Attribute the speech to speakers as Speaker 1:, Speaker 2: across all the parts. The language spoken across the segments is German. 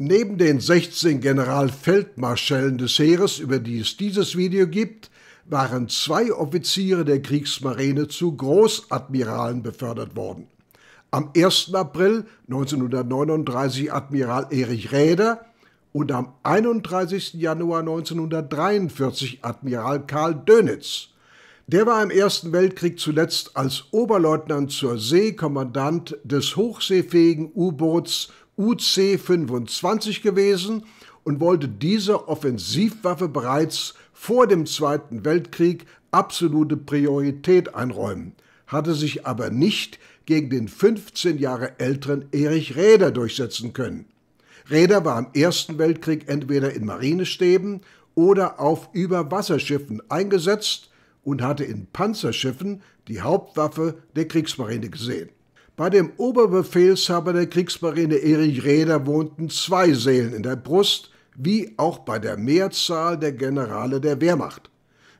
Speaker 1: Neben den 16 Generalfeldmarschällen des Heeres, über die es dieses Video gibt, waren zwei Offiziere der Kriegsmarine zu Großadmiralen befördert worden. Am 1. April 1939 Admiral Erich Räder und am 31. Januar 1943 Admiral Karl Dönitz. Der war im Ersten Weltkrieg zuletzt als Oberleutnant zur Seekommandant des hochseefähigen U-Boots UC-25 gewesen und wollte dieser Offensivwaffe bereits vor dem Zweiten Weltkrieg absolute Priorität einräumen, hatte sich aber nicht gegen den 15 Jahre älteren Erich Räder durchsetzen können. Räder war im Ersten Weltkrieg entweder in Marinestäben oder auf Überwasserschiffen eingesetzt und hatte in Panzerschiffen die Hauptwaffe der Kriegsmarine gesehen. Bei dem Oberbefehlshaber der Kriegsmarine Erich Räder wohnten zwei Seelen in der Brust, wie auch bei der Mehrzahl der Generale der Wehrmacht.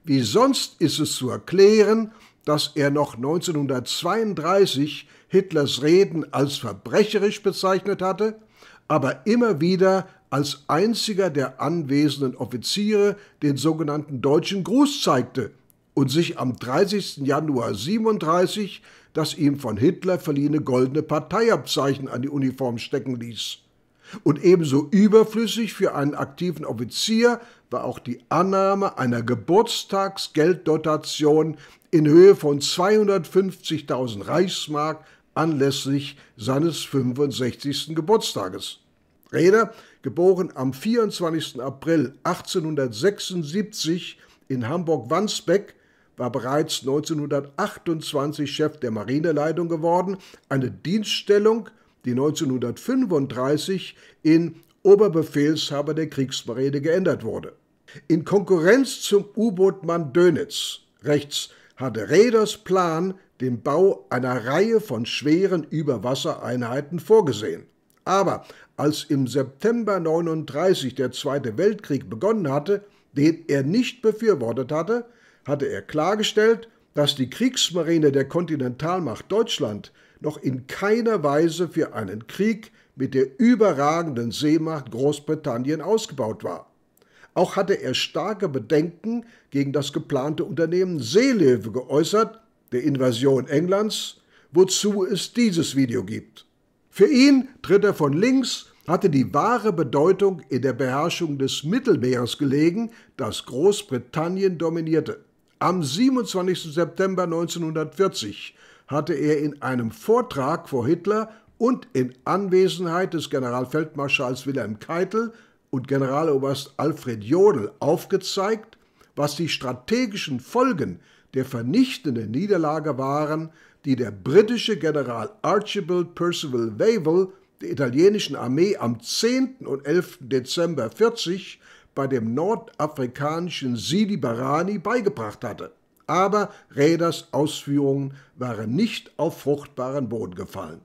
Speaker 1: Wie sonst ist es zu erklären, dass er noch 1932 Hitlers Reden als verbrecherisch bezeichnet hatte, aber immer wieder als einziger der anwesenden Offiziere den sogenannten deutschen Gruß zeigte und sich am 30. Januar 37 das ihm von Hitler verliehene goldene Parteiabzeichen an die Uniform stecken ließ. Und ebenso überflüssig für einen aktiven Offizier war auch die Annahme einer Geburtstagsgelddotation in Höhe von 250.000 Reichsmark anlässlich seines 65. Geburtstages. Reder, geboren am 24. April 1876 in Hamburg-Wandsbek, war bereits 1928 Chef der Marineleitung geworden, eine Dienststellung, die 1935 in Oberbefehlshaber der Kriegsmarine geändert wurde. In Konkurrenz zum U-Bootmann Dönitz rechts hatte Reders Plan den Bau einer Reihe von schweren Überwassereinheiten vorgesehen. Aber als im September 1939 der Zweite Weltkrieg begonnen hatte, den er nicht befürwortet hatte, hatte er klargestellt, dass die Kriegsmarine der Kontinentalmacht Deutschland noch in keiner Weise für einen Krieg mit der überragenden Seemacht Großbritannien ausgebaut war. Auch hatte er starke Bedenken gegen das geplante Unternehmen Seelöwe geäußert, der Invasion Englands, wozu es dieses Video gibt. Für ihn Dritter von links hatte die wahre Bedeutung in der Beherrschung des Mittelmeeres gelegen, das Großbritannien dominierte. Am 27. September 1940 hatte er in einem Vortrag vor Hitler und in Anwesenheit des Generalfeldmarschalls Wilhelm Keitel und Generaloberst Alfred Jodl aufgezeigt, was die strategischen Folgen der vernichtenden Niederlage waren, die der britische General Archibald Percival Wavell der italienischen Armee am 10. und 11. Dezember 40 bei dem nordafrikanischen Sidi Barani beigebracht hatte. Aber Räders Ausführungen waren nicht auf fruchtbaren Boden gefallen.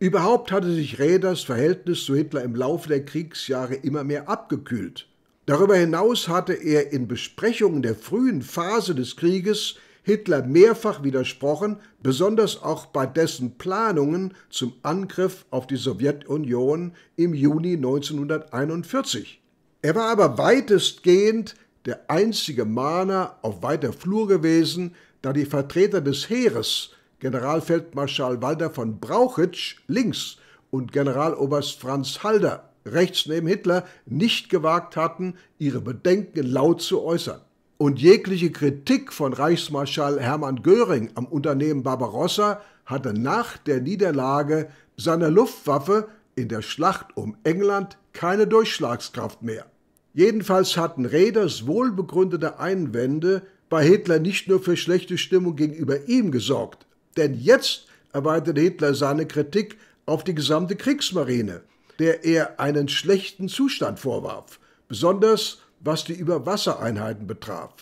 Speaker 1: Überhaupt hatte sich Räders Verhältnis zu Hitler im Laufe der Kriegsjahre immer mehr abgekühlt. Darüber hinaus hatte er in Besprechungen der frühen Phase des Krieges Hitler mehrfach widersprochen, besonders auch bei dessen Planungen zum Angriff auf die Sowjetunion im Juni 1941. Er war aber weitestgehend der einzige Mahner auf weiter Flur gewesen, da die Vertreter des Heeres, Generalfeldmarschall Walter von Brauchitsch links und Generaloberst Franz Halder rechts neben Hitler, nicht gewagt hatten, ihre Bedenken laut zu äußern. Und jegliche Kritik von Reichsmarschall Hermann Göring am Unternehmen Barbarossa hatte nach der Niederlage seiner Luftwaffe in der Schlacht um England keine Durchschlagskraft mehr. Jedenfalls hatten Reders wohlbegründete Einwände bei Hitler nicht nur für schlechte Stimmung gegenüber ihm gesorgt, denn jetzt erweiterte Hitler seine Kritik auf die gesamte Kriegsmarine, der er einen schlechten Zustand vorwarf, besonders was die Überwassereinheiten betraf.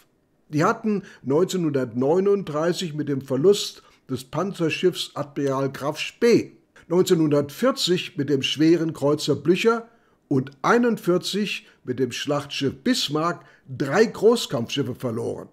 Speaker 1: Die hatten 1939 mit dem Verlust des Panzerschiffs Admiral Graf Spee, 1940 mit dem schweren Kreuzer Blücher und 41 mit dem Schlachtschiff Bismarck drei Großkampfschiffe verloren.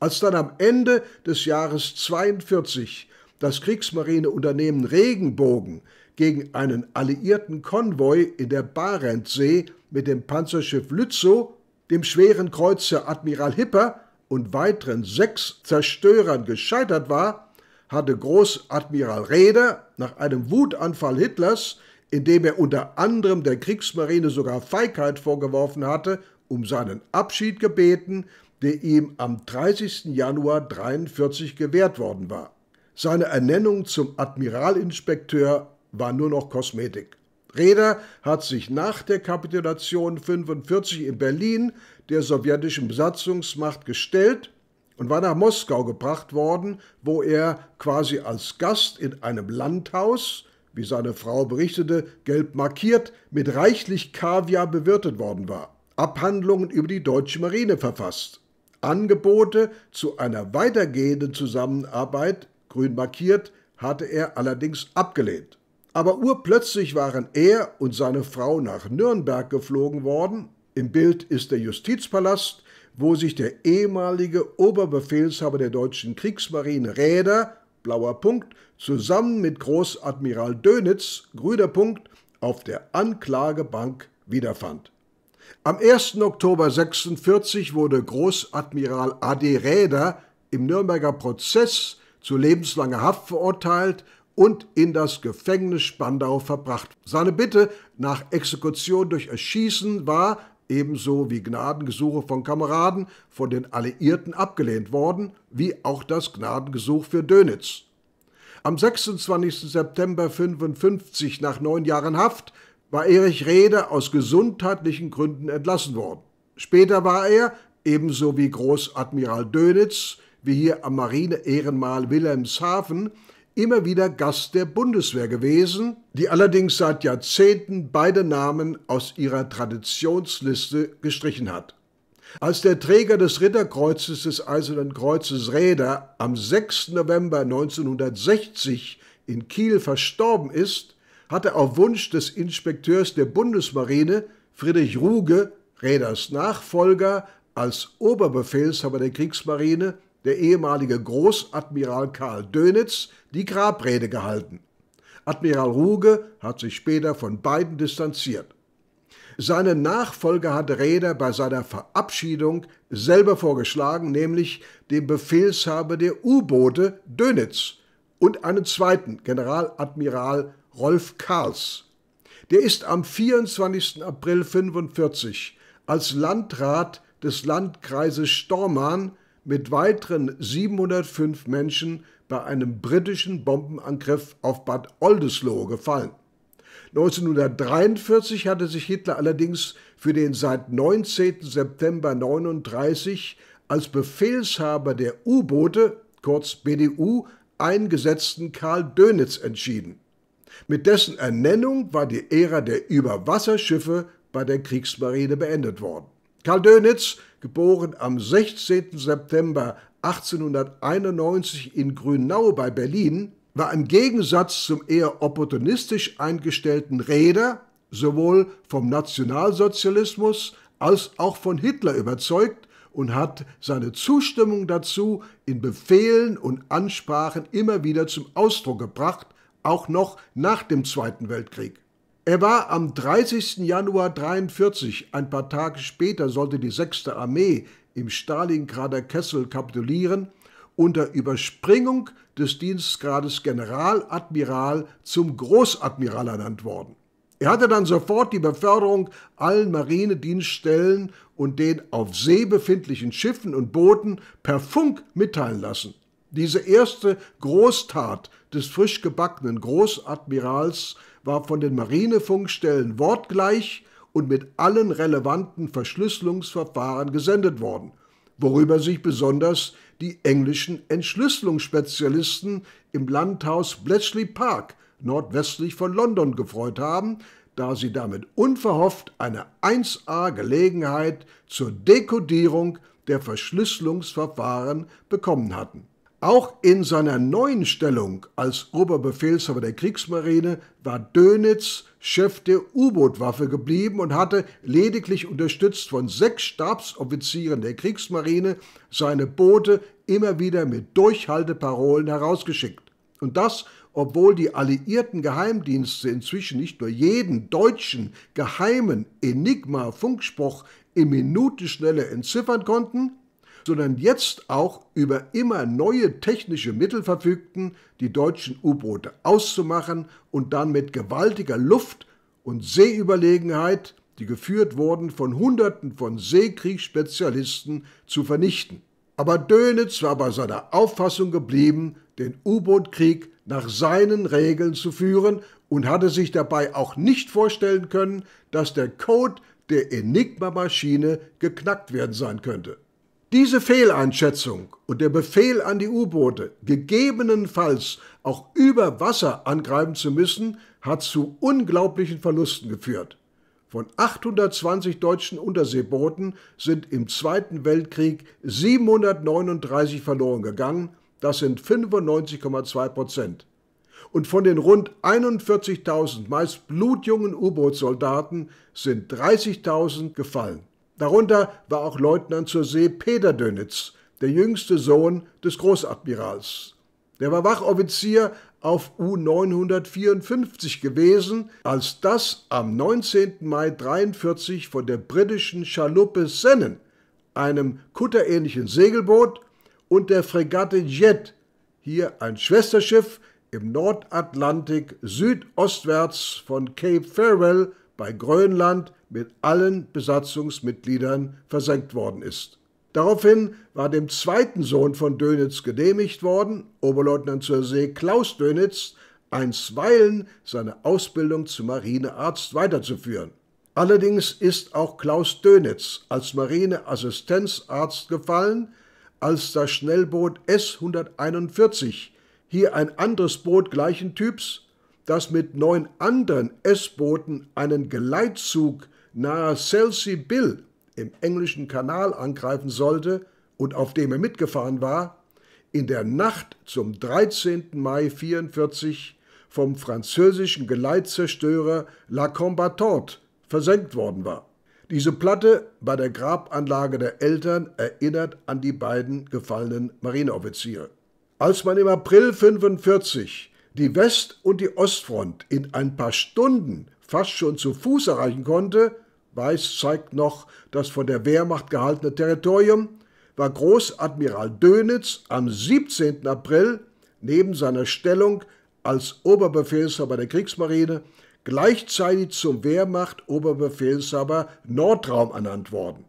Speaker 1: Als dann am Ende des Jahres 42 das Kriegsmarineunternehmen Regenbogen gegen einen alliierten Konvoi in der Barentssee mit dem Panzerschiff Lützow, dem schweren Kreuzer Admiral Hipper und weiteren sechs Zerstörern gescheitert war, hatte Großadmiral Reder nach einem Wutanfall Hitlers indem er unter anderem der Kriegsmarine sogar Feigheit vorgeworfen hatte, um seinen Abschied gebeten, der ihm am 30. Januar 1943 gewährt worden war. Seine Ernennung zum Admiralinspekteur war nur noch Kosmetik. Reder hat sich nach der Kapitulation 45 in Berlin der sowjetischen Besatzungsmacht gestellt und war nach Moskau gebracht worden, wo er quasi als Gast in einem Landhaus wie seine Frau berichtete, gelb markiert, mit reichlich Kaviar bewirtet worden war. Abhandlungen über die deutsche Marine verfasst. Angebote zu einer weitergehenden Zusammenarbeit, grün markiert, hatte er allerdings abgelehnt. Aber urplötzlich waren er und seine Frau nach Nürnberg geflogen worden. Im Bild ist der Justizpalast, wo sich der ehemalige Oberbefehlshaber der deutschen Kriegsmarine Räder blauer Punkt, zusammen mit Großadmiral Dönitz, grüner Punkt, auf der Anklagebank wiederfand. Am 1. Oktober 1946 wurde Großadmiral A.D. Räder im Nürnberger Prozess zu lebenslanger Haft verurteilt und in das Gefängnis Spandau verbracht. Seine Bitte nach Exekution durch Erschießen war ebenso wie Gnadengesuche von Kameraden von den Alliierten abgelehnt worden, wie auch das Gnadengesuch für Dönitz. Am 26. September 1955, nach neun Jahren Haft, war Erich Rede aus gesundheitlichen Gründen entlassen worden. Später war er, ebenso wie Großadmiral Dönitz, wie hier am Marine-Ehrenmal Wilhelmshaven, immer wieder Gast der Bundeswehr gewesen, die allerdings seit Jahrzehnten beide Namen aus ihrer Traditionsliste gestrichen hat. Als der Träger des Ritterkreuzes des Eisernen Kreuzes Räder am 6. November 1960 in Kiel verstorben ist, hatte auf Wunsch des Inspekteurs der Bundesmarine Friedrich Ruge, Räders Nachfolger, als Oberbefehlshaber der Kriegsmarine der ehemalige Großadmiral Karl Dönitz, die Grabrede gehalten. Admiral Ruge hat sich später von beiden distanziert. Seinen Nachfolger hatte Räder bei seiner Verabschiedung selber vorgeschlagen, nämlich dem Befehlshaber der U-Boote Dönitz und einen zweiten, Generaladmiral Rolf Karls. Der ist am 24. April 1945 als Landrat des Landkreises Stormarn mit weiteren 705 Menschen bei einem britischen Bombenangriff auf Bad Oldesloe gefallen. 1943 hatte sich Hitler allerdings für den seit 19. September 1939 als Befehlshaber der U-Boote, kurz BDU, eingesetzten Karl Dönitz entschieden. Mit dessen Ernennung war die Ära der Überwasserschiffe bei der Kriegsmarine beendet worden. Karl Dönitz geboren am 16. September 1891 in Grünau bei Berlin, war im Gegensatz zum eher opportunistisch eingestellten Reder sowohl vom Nationalsozialismus als auch von Hitler überzeugt und hat seine Zustimmung dazu in Befehlen und Ansprachen immer wieder zum Ausdruck gebracht, auch noch nach dem Zweiten Weltkrieg. Er war am 30. Januar 1943, ein paar Tage später sollte die 6. Armee im Stalingrader Kessel kapitulieren, unter Überspringung des Dienstgrades Generaladmiral zum Großadmiral ernannt worden. Er hatte dann sofort die Beförderung allen Marinedienststellen und den auf See befindlichen Schiffen und Booten per Funk mitteilen lassen. Diese erste Großtat des frisch gebackenen Großadmirals war von den Marinefunkstellen wortgleich und mit allen relevanten Verschlüsselungsverfahren gesendet worden, worüber sich besonders die englischen Entschlüsselungsspezialisten im Landhaus Bletchley Park nordwestlich von London gefreut haben, da sie damit unverhofft eine 1a Gelegenheit zur Dekodierung der Verschlüsselungsverfahren bekommen hatten. Auch in seiner neuen Stellung als Oberbefehlshaber der Kriegsmarine war Dönitz Chef der U-Boot-Waffe geblieben und hatte lediglich unterstützt von sechs Stabsoffizieren der Kriegsmarine seine Boote immer wieder mit Durchhalteparolen herausgeschickt. Und das, obwohl die alliierten Geheimdienste inzwischen nicht nur jeden deutschen geheimen Enigma-Funkspruch in Minutenschnelle entziffern konnten, sondern jetzt auch über immer neue technische Mittel verfügten, die deutschen U-Boote auszumachen und dann mit gewaltiger Luft- und Seeüberlegenheit, die geführt wurden von Hunderten von Seekriegsspezialisten, zu vernichten. Aber Dönitz war bei seiner Auffassung geblieben, den U-Boot-Krieg nach seinen Regeln zu führen und hatte sich dabei auch nicht vorstellen können, dass der Code der Enigma-Maschine geknackt werden sein könnte diese Fehleinschätzung und der Befehl an die U-Boote, gegebenenfalls auch über Wasser angreifen zu müssen, hat zu unglaublichen Verlusten geführt. Von 820 deutschen Unterseebooten sind im Zweiten Weltkrieg 739 verloren gegangen, das sind 95,2 Prozent. Und von den rund 41.000 meist blutjungen U-Boot-Soldaten sind 30.000 gefallen. Darunter war auch Leutnant zur See Peter Dönitz, der jüngste Sohn des Großadmirals. Der war Wachoffizier auf U-954 gewesen, als das am 19. Mai 1943 von der britischen Schaluppe Sennen, einem kutterähnlichen Segelboot, und der Fregatte Jet, hier ein Schwesterschiff, im Nordatlantik südostwärts von Cape Farewell bei Grönland mit allen Besatzungsmitgliedern versenkt worden ist. Daraufhin war dem zweiten Sohn von Dönitz genehmigt worden, Oberleutnant zur See Klaus Dönitz, einstweilen seine Ausbildung zum Marinearzt weiterzuführen. Allerdings ist auch Klaus Dönitz als Marineassistenzarzt gefallen, als das Schnellboot S-141, hier ein anderes Boot gleichen Typs, das mit neun anderen S-Booten einen Geleitzug nahe Selsey Bill im englischen Kanal angreifen sollte und auf dem er mitgefahren war, in der Nacht zum 13. Mai 1944 vom französischen Geleitzerstörer La Combattante versenkt worden war. Diese Platte bei der Grabanlage der Eltern erinnert an die beiden gefallenen Marineoffiziere. Als man im April 1945 die West- und die Ostfront in ein paar Stunden fast schon zu Fuß erreichen konnte, Weiß zeigt noch das von der Wehrmacht gehaltene Territorium, war Großadmiral Dönitz am 17. April neben seiner Stellung als Oberbefehlshaber der Kriegsmarine gleichzeitig zum Wehrmacht-Oberbefehlshaber Nordraum ernannt worden.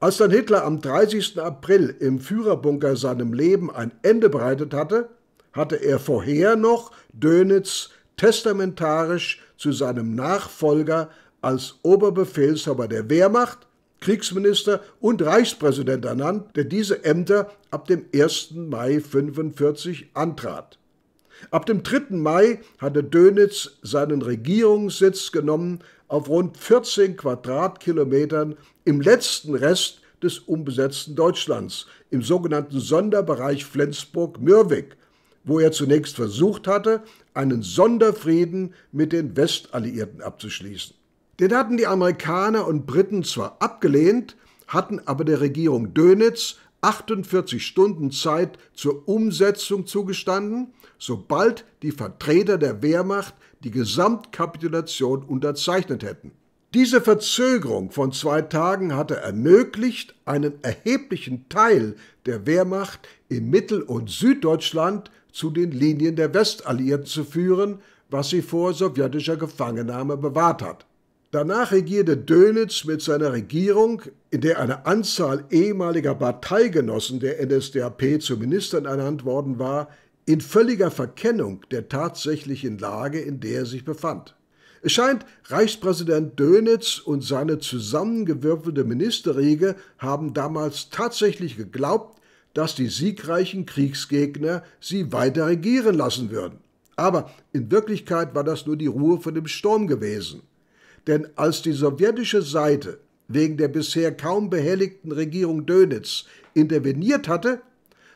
Speaker 1: Als dann Hitler am 30. April im Führerbunker seinem Leben ein Ende bereitet hatte, hatte er vorher noch Dönitz testamentarisch zu seinem Nachfolger als Oberbefehlshaber der Wehrmacht, Kriegsminister und Reichspräsident ernannt, der diese Ämter ab dem 1. Mai 1945 antrat. Ab dem 3. Mai hatte Dönitz seinen Regierungssitz genommen auf rund 14 Quadratkilometern im letzten Rest des unbesetzten Deutschlands, im sogenannten Sonderbereich Flensburg-Mürwik, wo er zunächst versucht hatte, einen Sonderfrieden mit den Westalliierten abzuschließen. Den hatten die Amerikaner und Briten zwar abgelehnt, hatten aber der Regierung Dönitz 48 Stunden Zeit zur Umsetzung zugestanden, sobald die Vertreter der Wehrmacht die Gesamtkapitulation unterzeichnet hätten. Diese Verzögerung von zwei Tagen hatte ermöglicht, einen erheblichen Teil der Wehrmacht in Mittel- und Süddeutschland zu den Linien der Westalliierten zu führen, was sie vor sowjetischer Gefangennahme bewahrt hat. Danach regierte Dönitz mit seiner Regierung, in der eine Anzahl ehemaliger Parteigenossen der NSDAP zu Ministern ernannt worden war, in völliger Verkennung der tatsächlichen Lage, in der er sich befand. Es scheint, Reichspräsident Dönitz und seine zusammengewürfelte Ministerriege haben damals tatsächlich geglaubt, dass die siegreichen Kriegsgegner sie weiter regieren lassen würden. Aber in Wirklichkeit war das nur die Ruhe vor dem Sturm gewesen. Denn als die sowjetische Seite wegen der bisher kaum behelligten Regierung Dönitz interveniert hatte,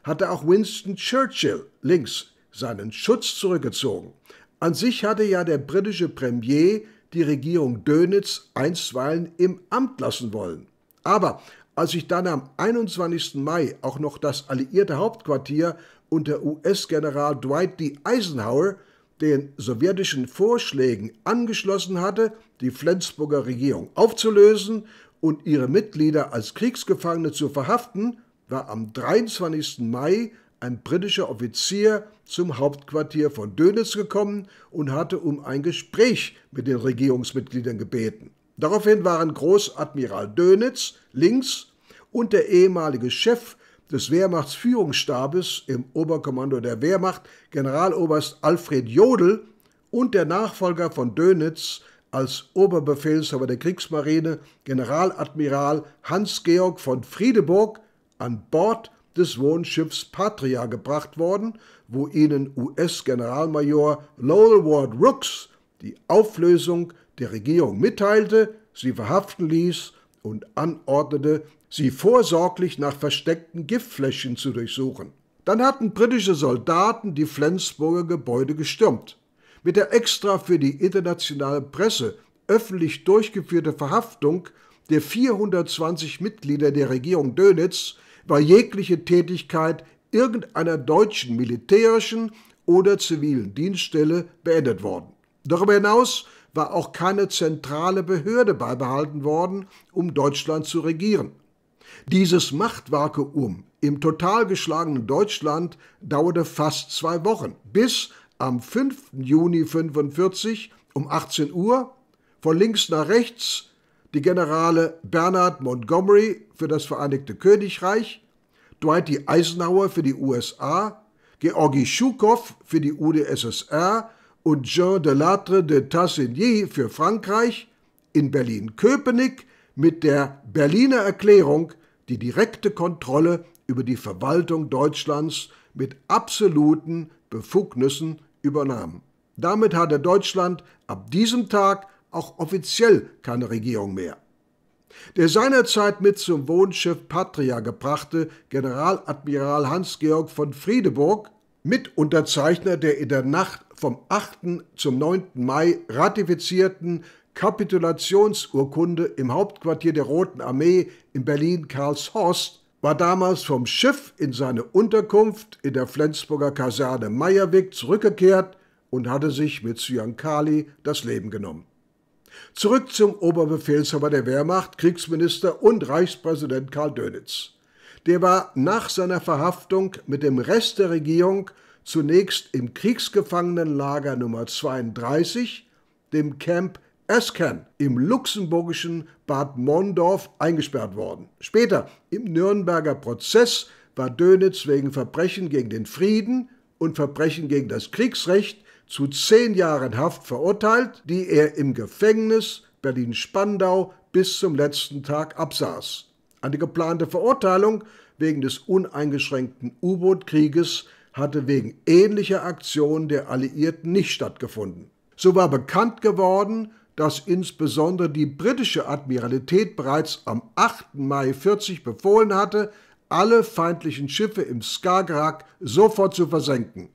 Speaker 1: hatte auch Winston Churchill links seinen Schutz zurückgezogen. An sich hatte ja der britische Premier die Regierung Dönitz einstweilen im Amt lassen wollen. Aber als sich dann am 21. Mai auch noch das alliierte Hauptquartier unter US-General Dwight D. Eisenhower den sowjetischen Vorschlägen angeschlossen hatte, die Flensburger Regierung aufzulösen und ihre Mitglieder als Kriegsgefangene zu verhaften, war am 23. Mai ein britischer Offizier zum Hauptquartier von Dönitz gekommen und hatte um ein Gespräch mit den Regierungsmitgliedern gebeten. Daraufhin waren Großadmiral Dönitz links und der ehemalige Chef des Wehrmachtsführungsstabes im Oberkommando der Wehrmacht, Generaloberst Alfred Jodl, und der Nachfolger von Dönitz, als Oberbefehlshaber der Kriegsmarine Generaladmiral Hans-Georg von Friedeburg an Bord des Wohnschiffs Patria gebracht worden, wo ihnen US-Generalmajor Lowell Ward Rooks die Auflösung der Regierung mitteilte, sie verhaften ließ und anordnete, sie vorsorglich nach versteckten Giftflächen zu durchsuchen. Dann hatten britische Soldaten die Flensburger Gebäude gestürmt mit der extra für die internationale Presse öffentlich durchgeführte Verhaftung der 420 Mitglieder der Regierung Dönitz war jegliche Tätigkeit irgendeiner deutschen militärischen oder zivilen Dienststelle beendet worden. Darüber hinaus war auch keine zentrale Behörde beibehalten worden, um Deutschland zu regieren. Dieses Machtvakuum im total geschlagenen Deutschland dauerte fast zwei Wochen, bis am 5. Juni 1945 um 18 Uhr von links nach rechts die Generale Bernard Montgomery für das Vereinigte Königreich, Dwight D. E. Eisenhower für die USA, Georgi Schukow für die UdSSR und Jean Delattre de Tassigny für Frankreich in Berlin-Köpenick mit der Berliner Erklärung die direkte Kontrolle über die Verwaltung Deutschlands mit absoluten Befugnissen übernahm. Damit hatte Deutschland ab diesem Tag auch offiziell keine Regierung mehr. Der seinerzeit mit zum Wohnschiff Patria gebrachte Generaladmiral Hans-Georg von Friedeburg, Mitunterzeichner der in der Nacht vom 8. zum 9. Mai ratifizierten Kapitulationsurkunde im Hauptquartier der Roten Armee in Berlin-Karlshorst, war damals vom Schiff in seine Unterkunft in der Flensburger Kaserne Meierweg zurückgekehrt und hatte sich mit Syankali das Leben genommen. Zurück zum Oberbefehlshaber der Wehrmacht, Kriegsminister und Reichspräsident Karl Dönitz. Der war nach seiner Verhaftung mit dem Rest der Regierung zunächst im Kriegsgefangenenlager Nummer 32, dem Camp Özcan im luxemburgischen Bad Mondorf eingesperrt worden. Später im Nürnberger Prozess war Dönitz wegen Verbrechen gegen den Frieden und Verbrechen gegen das Kriegsrecht zu zehn Jahren Haft verurteilt, die er im Gefängnis Berlin-Spandau bis zum letzten Tag absaß. Eine geplante Verurteilung wegen des uneingeschränkten U-Boot-Krieges hatte wegen ähnlicher Aktionen der Alliierten nicht stattgefunden. So war bekannt geworden, dass insbesondere die britische Admiralität bereits am 8. Mai 40 befohlen hatte, alle feindlichen Schiffe im Skagerrak sofort zu versenken.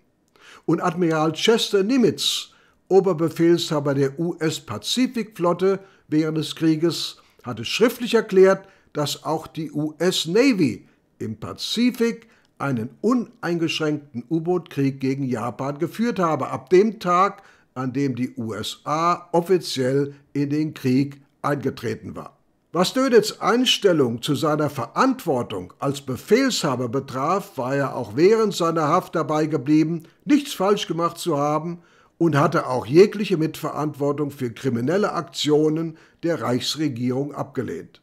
Speaker 1: Und Admiral Chester Nimitz, Oberbefehlshaber der US-Pazifikflotte während des Krieges, hatte schriftlich erklärt, dass auch die US Navy im Pazifik einen uneingeschränkten U-Boot-Krieg gegen Japan geführt habe, ab dem Tag, an dem die USA offiziell in den Krieg eingetreten war. Was Döditz Einstellung zu seiner Verantwortung als Befehlshaber betraf, war er auch während seiner Haft dabei geblieben, nichts falsch gemacht zu haben und hatte auch jegliche Mitverantwortung für kriminelle Aktionen der Reichsregierung abgelehnt.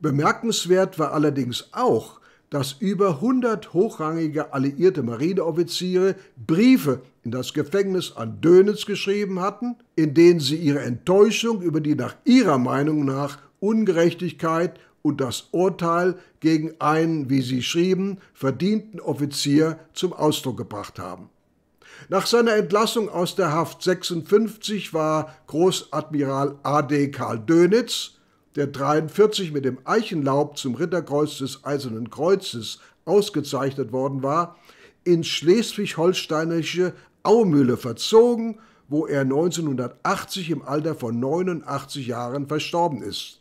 Speaker 1: Bemerkenswert war allerdings auch, dass über 100 hochrangige alliierte Marineoffiziere Briefe in das Gefängnis an Dönitz geschrieben hatten, in denen sie ihre Enttäuschung über die nach ihrer Meinung nach Ungerechtigkeit und das Urteil gegen einen, wie sie schrieben, verdienten Offizier zum Ausdruck gebracht haben. Nach seiner Entlassung aus der Haft 56 war Großadmiral A.D. Karl Dönitz der 43 mit dem Eichenlaub zum Ritterkreuz des Eisernen Kreuzes ausgezeichnet worden war, ins schleswig-holsteinische Aumühle verzogen, wo er 1980 im Alter von 89 Jahren verstorben ist.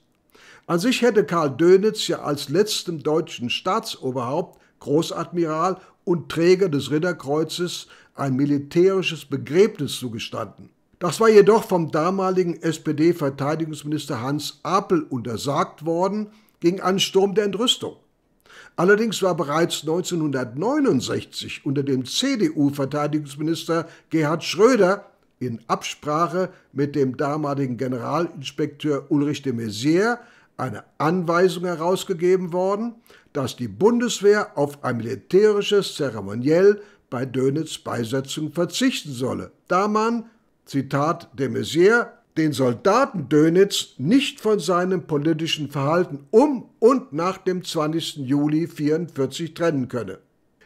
Speaker 1: An sich hätte Karl Dönitz ja als letztem deutschen Staatsoberhaupt, Großadmiral und Träger des Ritterkreuzes ein militärisches Begräbnis zugestanden. Das war jedoch vom damaligen SPD-Verteidigungsminister Hans Apel untersagt worden gegen einen Sturm der Entrüstung. Allerdings war bereits 1969 unter dem CDU-Verteidigungsminister Gerhard Schröder in Absprache mit dem damaligen Generalinspekteur Ulrich de Maizière eine Anweisung herausgegeben worden, dass die Bundeswehr auf ein militärisches Zeremoniell bei Dönitz Beisetzung verzichten solle, da man Zitat de Maizière, den Soldaten Dönitz nicht von seinem politischen Verhalten um und nach dem 20. Juli 1944 trennen könne.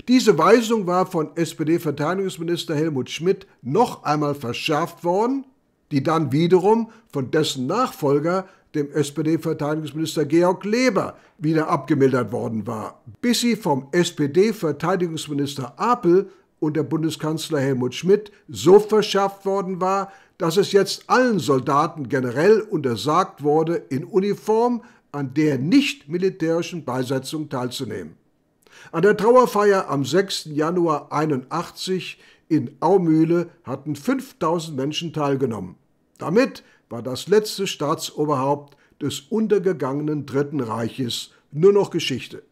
Speaker 1: Diese Weisung war von SPD-Verteidigungsminister Helmut Schmidt noch einmal verschärft worden, die dann wiederum von dessen Nachfolger, dem SPD-Verteidigungsminister Georg Leber, wieder abgemildert worden war, bis sie vom SPD-Verteidigungsminister Apel unter Bundeskanzler Helmut Schmidt so verschärft worden war, dass es jetzt allen Soldaten generell untersagt wurde, in Uniform an der nicht militärischen Beisetzung teilzunehmen. An der Trauerfeier am 6. Januar 81 in Aumühle hatten 5000 Menschen teilgenommen. Damit war das letzte Staatsoberhaupt des untergegangenen Dritten Reiches nur noch Geschichte.